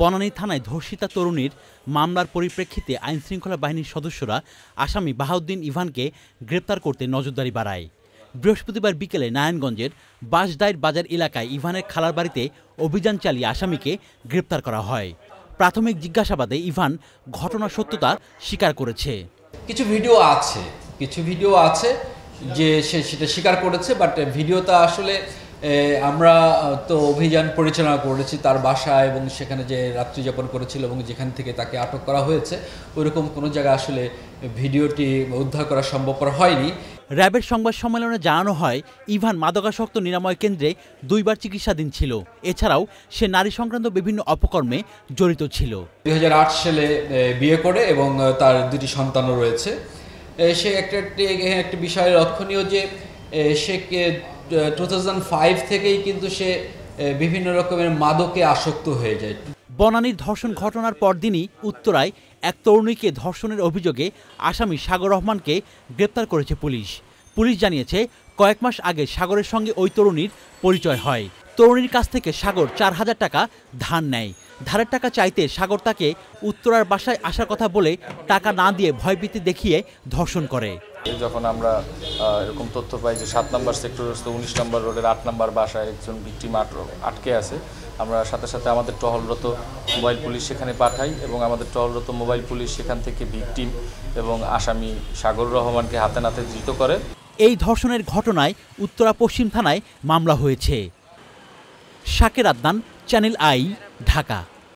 বনানী থানায় ধর্ষিতা তরুণীর মামলার পরিপ্রেক্ষিতে আইনশৃঙ্খলা বাহিনীর সদস্যরা আসামি বাহাউদ্দিন ইভানকে গ্রেপ্তার করতে নজরদারি বাড়ায় বৃহস্পতিবার বিকেলে নারায়ণগঞ্জের বাঁশদাইর বাজার এলাকায় ইভানের খালার বাড়িতে অভিযান চালিয়ে আসামিকে গ্রেপ্তার করা হয় প্রাথমিক জিজ্ঞাসাবাদে ইভান ঘটনার সত্যতা স্বীকার করেছে কিছু ভিডিও আছে কিছু ভিডিও আছে যে সে সেটা স্বীকার করেছে বাট ভিডিওটা আসলে আমরা তো অভিযান পরিচালনা করেছি তার বাসা এবং সেখানে যে রাত্রিযাপন করেছিল এবং যেখান থেকে তাকে আটক করা হয়েছে ওইরকম কোনো জায়গায় আসলে ভিডিওটি উদ্ধার করা সম্ভবপর হয়নি র্যাবের সংবাদ সম্মেলনে জানানো হয় ইভান মাদকাসক্ত নিরাময় কেন্দ্রে দুইবার চিকিৎসাধীন ছিল এছাড়াও সে নারী সংক্রান্ত বিভিন্ন অপকর্মে জড়িত ছিল দুই সালে বিয়ে করে এবং তার দুটি সন্তানও রয়েছে সে একটা একটি বিষয় লক্ষণীয় যে সে টু থেকেই কিন্তু সে বিভিন্ন রকমের মাদকে আসক্ত হয়ে যায় বনানীর ধর্ষণ ঘটনার পরদিনই উত্তরায় এক তরুণীকে ধর্ষণের অভিযোগে আসামি সাগর রহমানকে গ্রেপ্তার করেছে পুলিশ পুলিশ জানিয়েছে কয়েক মাস আগে সাগরের সঙ্গে ওই তরুণীর পরিচয় হয় তরুণীর কাছ থেকে সাগর চার হাজার টাকা ধার নেয় ধারের টাকা চাইতে সাগর তাকে উত্তরার বাসায় আসার কথা বলে টাকা না দিয়ে ভয়ভীতি দেখিয়ে ধর্ষণ করে যখন আমরা এরকম তথ্য পাই যে সাত নম্বর সেক্টরস্থ উনিশ নম্বর রোডের আট নম্বর বাসায় একজন আট আটকে আছে আমরা সাথে সাথে আমাদের টহলরত মোবাইল পুলিশ সেখানে পাঠাই এবং আমাদের টহলরত মোবাইল পুলিশ সেখান থেকে ভিক্টিম এবং আসামি সাগর রহমানকে হাতে নাতে ধৃত করে এই ধর্ষণের ঘটনায় উত্তরা পশ্চিম থানায় মামলা হয়েছে শাকের আদনান চ্যানেল আই ঢাকা